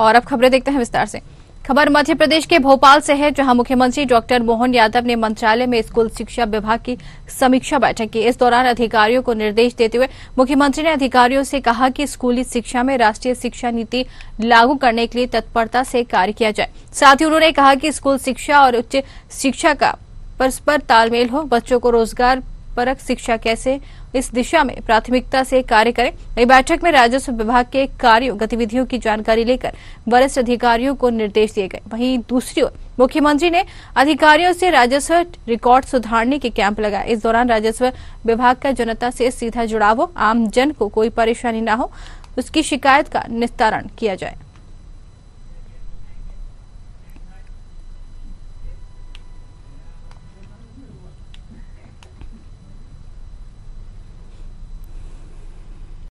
और अब खबरें देखते हैं विस्तार से खबर मध्य प्रदेश के भोपाल से है जहां मुख्यमंत्री डॉक्टर मोहन यादव ने मंत्रालय में स्कूल शिक्षा विभाग की समीक्षा बैठक की इस दौरान अधिकारियों को निर्देश देते हुए मुख्यमंत्री ने अधिकारियों से कहा कि स्कूली शिक्षा में राष्ट्रीय शिक्षा नीति लागू करने के लिए तत्परता से कार्य किया जाए साथ ही उन्होंने कहा कि स्कूल शिक्षा और उच्च शिक्षा का परस्पर तालमेल हो बच्चों को रोजगार परक शिक्षा कैसे इस दिशा में प्राथमिकता से कार्य करें नई बैठक में राजस्व विभाग के कार्यों गतिविधियों की जानकारी लेकर वरिष्ठ अधिकारियों को निर्देश दिए गए वहीं दूसरी ओर मुख्यमंत्री ने अधिकारियों से राजस्व रिकॉर्ड सुधारने के कैंप लगाए इस दौरान राजस्व विभाग का जनता से सीधा जुड़ाव हो आमजन को कोई परेशानी न हो उसकी शिकायत का निस्तारण किया जाए